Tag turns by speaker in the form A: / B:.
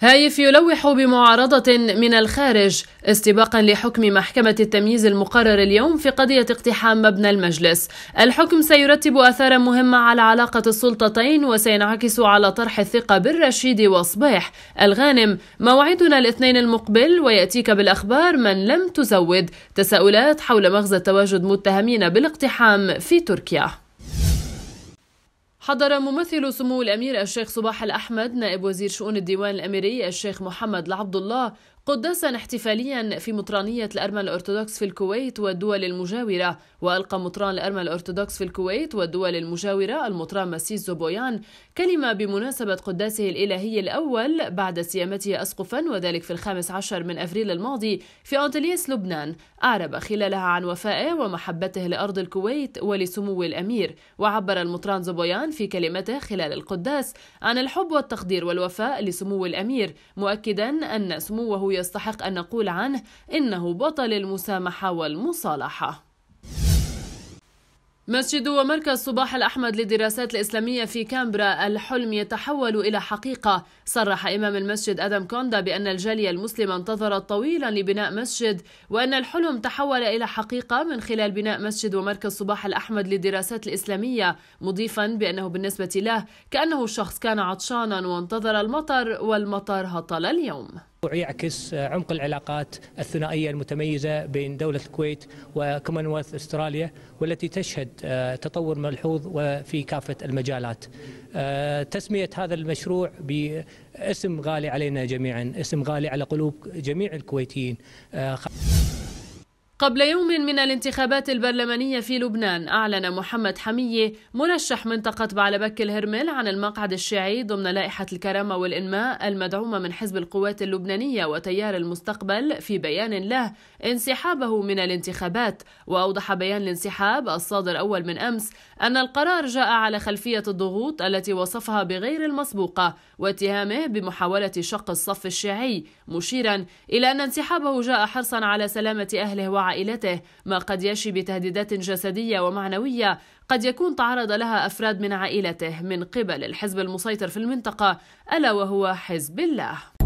A: هايف يلوح بمعارضة من الخارج استباقا لحكم محكمة التمييز المقرر اليوم في قضية اقتحام مبنى المجلس الحكم سيرتب أثارا مهمة على علاقة السلطتين وسينعكس على طرح الثقة بالرشيد وصبيح الغانم موعدنا الاثنين المقبل ويأتيك بالأخبار من لم تزود تساؤلات حول مغزى تواجد متهمين بالاقتحام في تركيا حضر ممثل سمو الأمير الشيخ صباح الأحمد نائب وزير شؤون الديوان الأميري الشيخ محمد العبد الله قداسا احتفاليا في مطرانية الأرمن الأرثوذكس في الكويت والدول المجاورة وألقى مطران الأرمن الأرثوذكس في الكويت والدول المجاورة المطران مسيس زوبويان كلمة بمناسبة قداسه الإلهي الأول بعد سيامته أسقفا وذلك في الخامس عشر من أفريل الماضي في أنتليس لبنان أعرب خلالها عن وفائه ومحبته لأرض الكويت ولسمو الأمير وعبر المطران زوبويان في كلمته خلال القداس عن الحب والتقدير والوفاء لسمو الأمير مؤكدا أن سموه يستحق أن نقول عنه إنه بطل المسامحة والمصالحة مسجد ومركز صباح الأحمد للدراسات الإسلامية في كامبرا الحلم يتحول إلى حقيقة صرح إمام المسجد أدم كوندا بأن الجالية المسلمة انتظرت طويلا لبناء مسجد وأن الحلم تحول إلى حقيقة من خلال بناء مسجد ومركز صباح الأحمد للدراسات الإسلامية مضيفا بأنه بالنسبة له كأنه شخص كان عطشانا وانتظر المطر والمطر هطل اليوم
B: يعكس عمق العلاقات الثنائية المتميزة بين دولة الكويت وكومنولث استراليا والتي تشهد آه، تطور ملحوظ وفي كافة المجالات آه، تسمية هذا المشروع باسم غالي علينا جميعا اسم غالي على قلوب جميع الكويتيين آه،
A: قبل يوم من الانتخابات البرلمانية في لبنان أعلن محمد حمية مرشح منطقة بعلبك الهرمل عن المقعد الشيعي ضمن لائحة الكرامة والإنماء المدعومة من حزب القوات اللبنانية وتيار المستقبل في بيان له انسحابه من الانتخابات وأوضح بيان الانسحاب الصادر أول من أمس أن القرار جاء على خلفية الضغوط التي وصفها بغير المسبوقة واتهامه بمحاولة شق الصف الشيعي مشيرا إلى أن انسحابه جاء حرصا على سلامة أهله وعائلته ما قد يشي بتهديدات جسدية ومعنوية قد يكون تعرض لها أفراد من عائلته من قبل الحزب المسيطر في المنطقة ألا وهو حزب الله